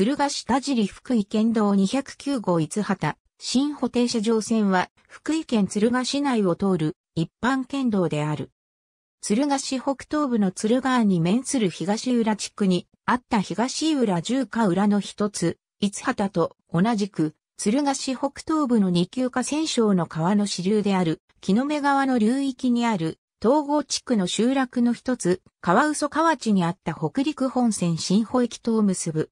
鶴ヶ下尻福井県道209号五畑、新補停車場線は、福井県鶴ヶ市内を通る一般県道である。鶴ヶ市北東部の鶴川に面する東浦地区にあった東浦十ヶ浦の一つ、五畑と同じく、鶴ヶ市北東部の二級河川省の川の支流である、木の目川の流域にある、東郷地区の集落の一つ、川嘘河内にあった北陸本線新保駅とを結ぶ、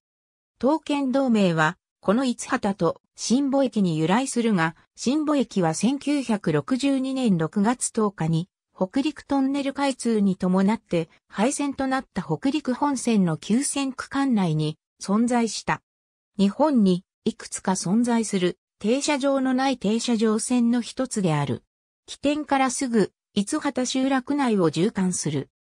刀剣同盟は、この五畑と新母駅に由来するが、新母駅は1962年6月10日に、北陸トンネル開通に伴って廃線となった北陸本線の急線区間内に存在した。日本にいくつか存在する停車場のない停車場線の一つである。起点からすぐ、五畑集落内を縦貫する。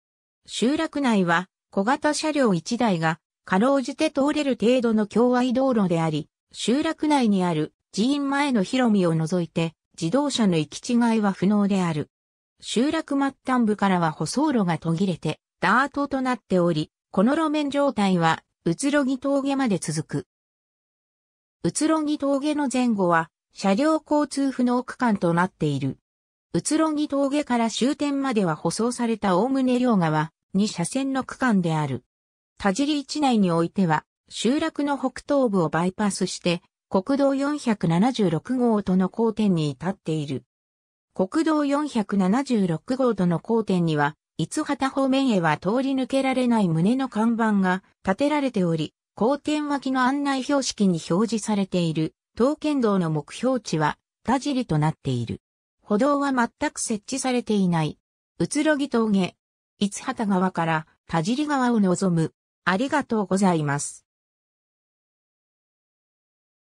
集落内は小型車両1台がかろうじて通れる程度の境愛道路であり、集落内にある寺院前の広みを除いて、自動車の行き違いは不能である。集落末端部からは舗装路が途切れて、ダートとなっており、この路面状態は、うつろぎ峠まで続く。うつろぎ峠の前後は、車両交通不能区間となっている。うつろぎ峠から終点までは舗装された大ね両側、2車線の区間である。田尻市内においては、集落の北東部をバイパスして、国道476号との交点に至っている。国道476号との交点には、五畑方面へは通り抜けられない旨の看板が建てられており、交点脇の案内標識に表示されている、東県道の目標値は、田尻となっている。歩道は全く設置されていない。うつろぎ峠、五畑川から田尻川を望むありがとうございます。